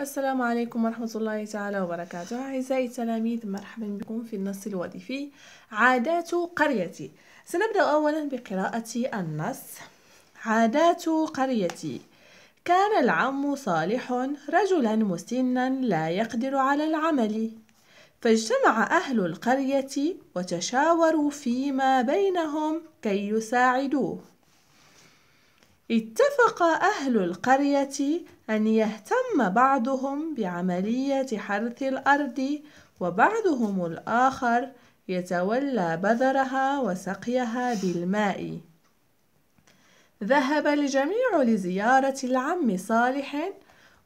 السلام عليكم ورحمة الله تعالى وبركاته أعزائي التلاميذ مرحبا بكم في النص الوظيفي عادات قريتي سنبدأ أولا بقراءة النص عادات قريتي كان العم صالح رجلا مسنا لا يقدر على العمل فاجتمع أهل القرية وتشاوروا فيما بينهم كي يساعدوه اتفق أهل القرية أن يهتم بعضهم بعملية حرث الأرض وبعضهم الآخر يتولى بذرها وسقيها بالماء ذهب الجميع لزيارة العم صالح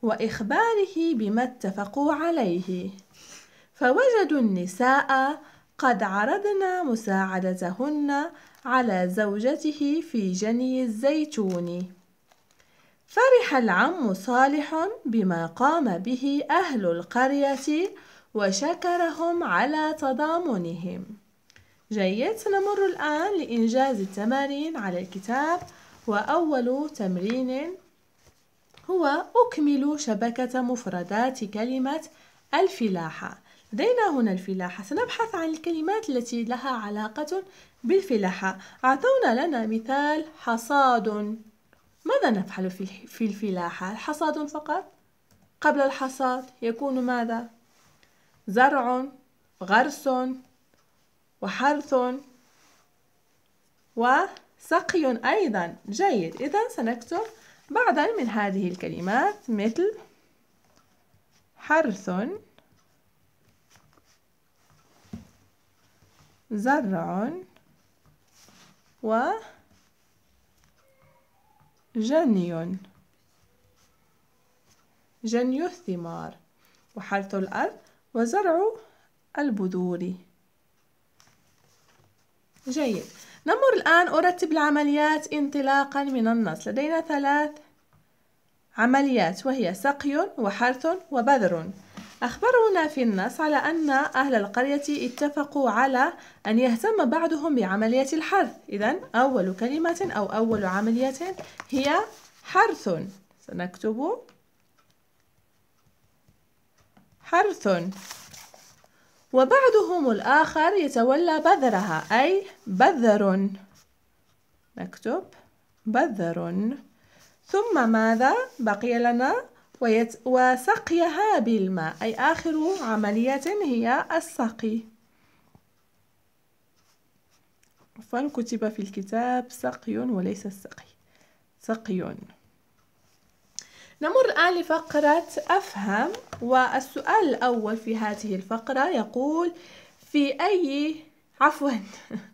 وإخباره بما اتفقوا عليه فوجدوا النساء قد عرضن مساعدتهن على زوجته في جني الزيتون فرح العم صالح بما قام به أهل القرية وشكرهم على تضامنهم جيد سنمر الآن لإنجاز التمارين على الكتاب وأول تمرين هو أكمل شبكة مفردات كلمة الفلاحة لدينا هنا الفلاحة سنبحث عن الكلمات التي لها علاقة بالفلاحة أعطونا لنا مثال حصاد ماذا نفعل في الفلاحة الحصاد فقط قبل الحصاد يكون ماذا زرع غرس وحرث وسقي أيضا جيد إذا سنكتب بعضا من هذه الكلمات مثل حرث زرع وجني جني الثمار وحرث الأرض وزرع البذور جيد نمر الآن أرتب العمليات انطلاقا من النص لدينا ثلاث عمليات وهي سقي وحرث وبذر أخبرونا في النص على أن أهل القرية اتفقوا على أن يهتم بعضهم بعملية الحرث إذا أول كلمة أو أول عملية هي حرث سنكتب حرث وبعضهم الآخر يتولى بذرها أي بذر نكتب بذر ثم ماذا بقي لنا وسقيها بالماء أي آخر عملية هي السقي عفوا كتب في الكتاب سقي وليس السقي سقي نمر الآن لفقرة أفهم والسؤال الأول في هذه الفقرة يقول في أي عفوا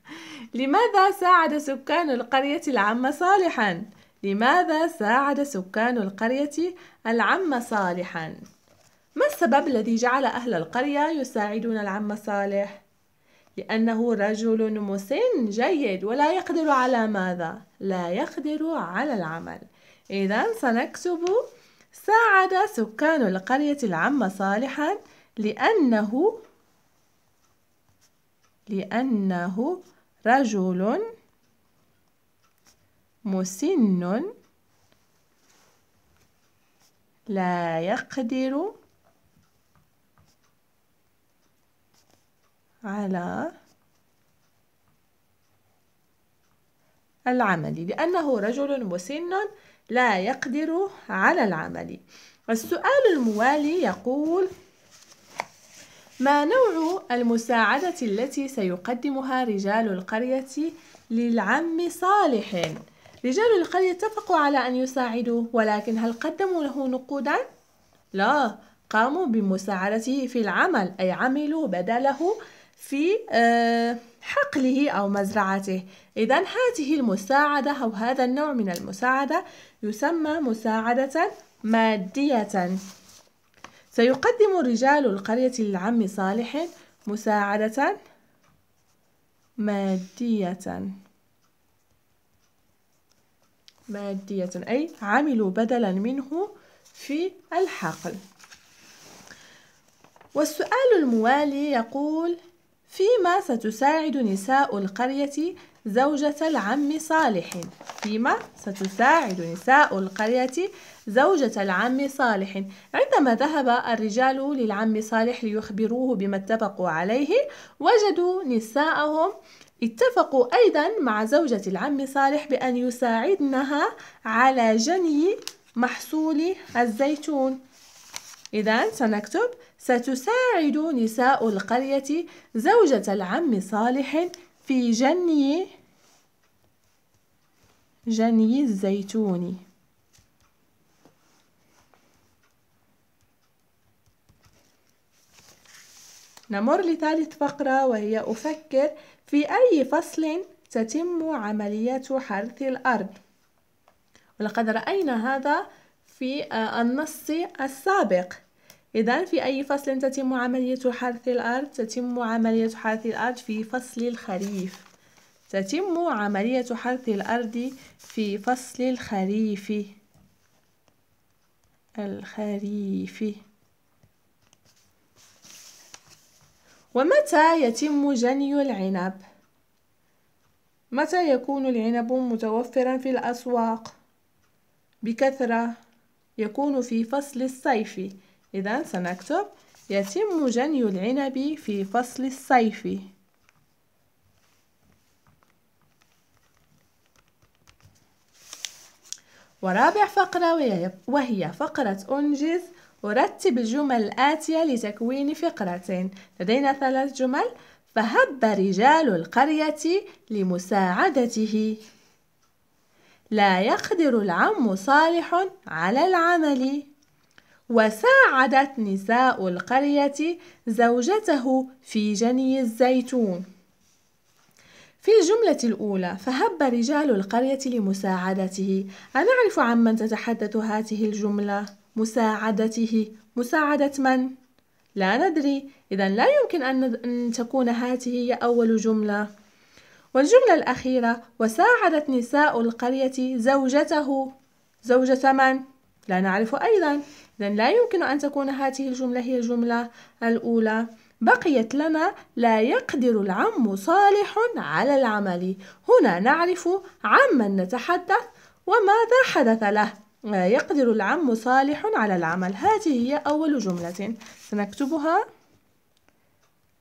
لماذا ساعد سكان القرية العامة صالحا لماذا ساعد سكان القرية العم صالحا؟ ما السبب الذي جعل أهل القرية يساعدون العم صالح؟ لأنه رجل مسن جيد ولا يقدر على ماذا؟ لا يقدر على العمل إذا سنكتب ساعد سكان القرية العم صالحا لأنه لأنه رجل مسن مسن لا يقدر على العمل لأنه رجل مسن لا يقدر على العمل السؤال الموالي يقول ما نوع المساعدة التي سيقدمها رجال القرية للعم صالح؟ رجال القرية اتفقوا على أن يساعدوه ولكن هل قدموا له نقودا؟ لا قاموا بمساعدته في العمل أي عملوا بدله في آه، حقله أو مزرعته إذا هذه المساعدة أو هذا النوع من المساعدة يسمى مساعدة مادية سيقدم رجال القرية للعم صالح مساعدة مادية مادية أي عملوا بدلا منه في الحقل والسؤال الموالي يقول فيما ستساعد نساء القرية زوجة العم صالح فيما ستساعد نساء القرية زوجة العم صالح عندما ذهب الرجال للعم صالح ليخبروه بما اتفقوا عليه وجدوا نساءهم اتفقوا أيضا مع زوجة العم صالح بأن يساعدنها على جني محصول الزيتون إذا سنكتب ستساعد نساء القرية زوجة العم صالح في جني جني الزيتون نمر لثالث فقرة وهي أفكر في أي فصل تتم عملية حرث الأرض ولقد رأينا هذا في آه، النص السابق إذا في أي فصل تتم عملية حرث الأرض؟ تتم عملية حرث الأرض في فصل الخريف تتم عملية حرث الأرض في فصل الخريف الخريف ومتى يتم جني العنب متى يكون العنب متوفرا في الأسواق بكثرة يكون في فصل الصيف إذا سنكتب يتم جني العنب في فصل الصيف ورابع فقرة وهي فقرة أنجز ورتب الجمل الآتية لتكوين فقرة لدينا ثلاث جمل فهب رجال القرية لمساعدته لا يقدر العم صالح على العمل وساعدت نساء القرية زوجته في جني الزيتون في الجملة الأولى فهب رجال القرية لمساعدته أنعرف عن من تتحدث هذه الجملة؟ مساعدته مساعدة من؟ لا ندري إذا لا يمكن أن تكون هذه هي أول جملة والجملة الأخيرة وساعدت نساء القرية زوجته زوجة من؟ لا نعرف أيضا إذا لا يمكن أن تكون هذه الجملة هي الجملة الأولى بقيت لنا لا يقدر العم صالح على العمل هنا نعرف عمن نتحدث وماذا حدث له يقدر العم صالح على العمل هذه هي أول جملة سنكتبها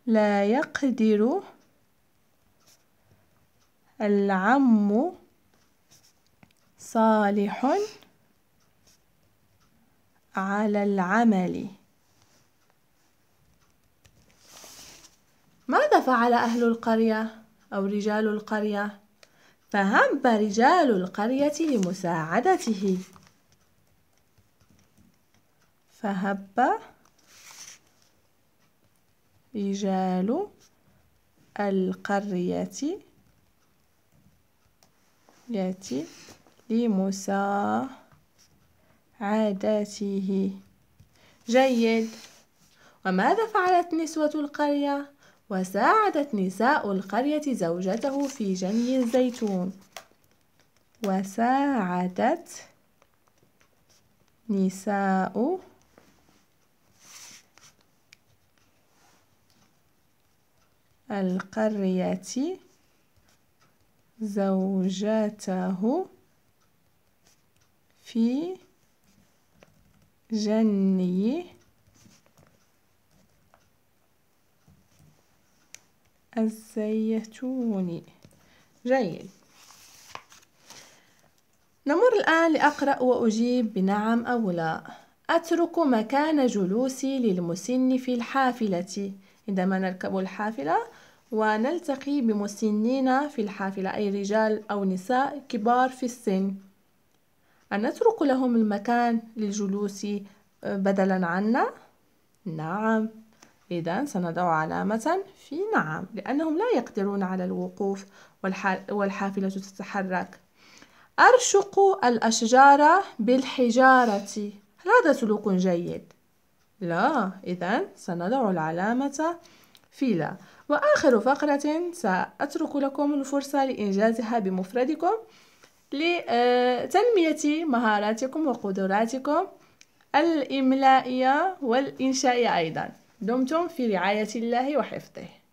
لا يقدر العم صالح على العمل ماذا فعل أهل القرية أو رجال القرية؟ فهم رجال القرية لمساعدته فهب رجال القرية ياتي عاداته جيد وماذا فعلت نسوة القرية؟ وساعدت نساء القرية زوجته في جني الزيتون وساعدت نساء القرية زوجته في جني الزيتون جيد نمر الآن لأقرأ وأجيب بنعم أو لا أترك مكان جلوسي للمسن في الحافلة عندما نركب الحافلة ونلتقي بمسنين في الحافلة أي رجال أو نساء كبار في السن أن نترك لهم المكان للجلوس آه، بدلا عنا؟ نعم إذا سنضع علامة في نعم لأنهم لا يقدرون على الوقوف والحافلة تتحرك أرشق الأشجار بالحجارة هذا سلوك جيد لا إذا سنضع العلامة في لا وآخر فقرة سأترك لكم الفرصة لإنجازها بمفردكم لتنمية مهاراتكم وقدراتكم الإملائية والإنشائية أيضا دمتم في رعاية الله وحفظه